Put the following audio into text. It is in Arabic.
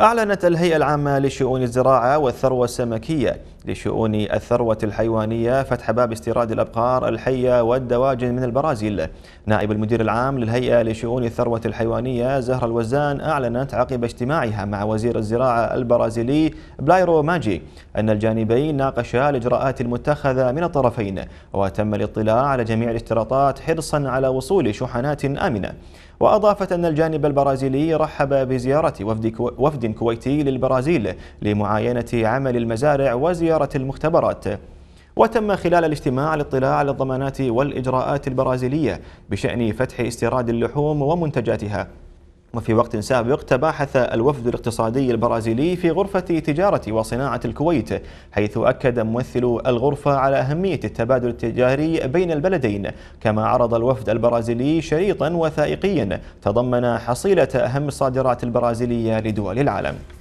أعلنت الهيئة العامة لشؤون الزراعة والثروة السمكية لشؤون الثروة الحيوانية فتح باب استيراد الأبقار الحية والدواجن من البرازيل نائب المدير العام للهيئة لشؤون الثروة الحيوانية زهر الوزان أعلنت عقب اجتماعها مع وزير الزراعة البرازيلي بلايرو ماجي أن الجانبين ناقشا الإجراءات المتخذة من الطرفين وتم الاطلاع على جميع الاشتراطات حرصا على وصول شحنات آمنة وأضافت أن الجانب البرازيلي رحب بزيارة وفد كويتي للبرازيل لمعاينة عمل المزارع وزيارة زيارة المختبرات وتم خلال الاجتماع الاطلاع على الضمانات والإجراءات البرازيلية بشأن فتح استيراد اللحوم ومنتجاتها وفي وقت سابق تباحث الوفد الاقتصادي البرازيلي في غرفة تجارة وصناعة الكويت حيث أكد ممثل الغرفة على أهمية التبادل التجاري بين البلدين كما عرض الوفد البرازيلي شريطا وثائقيا تضمن حصيلة أهم الصادرات البرازيلية لدول العالم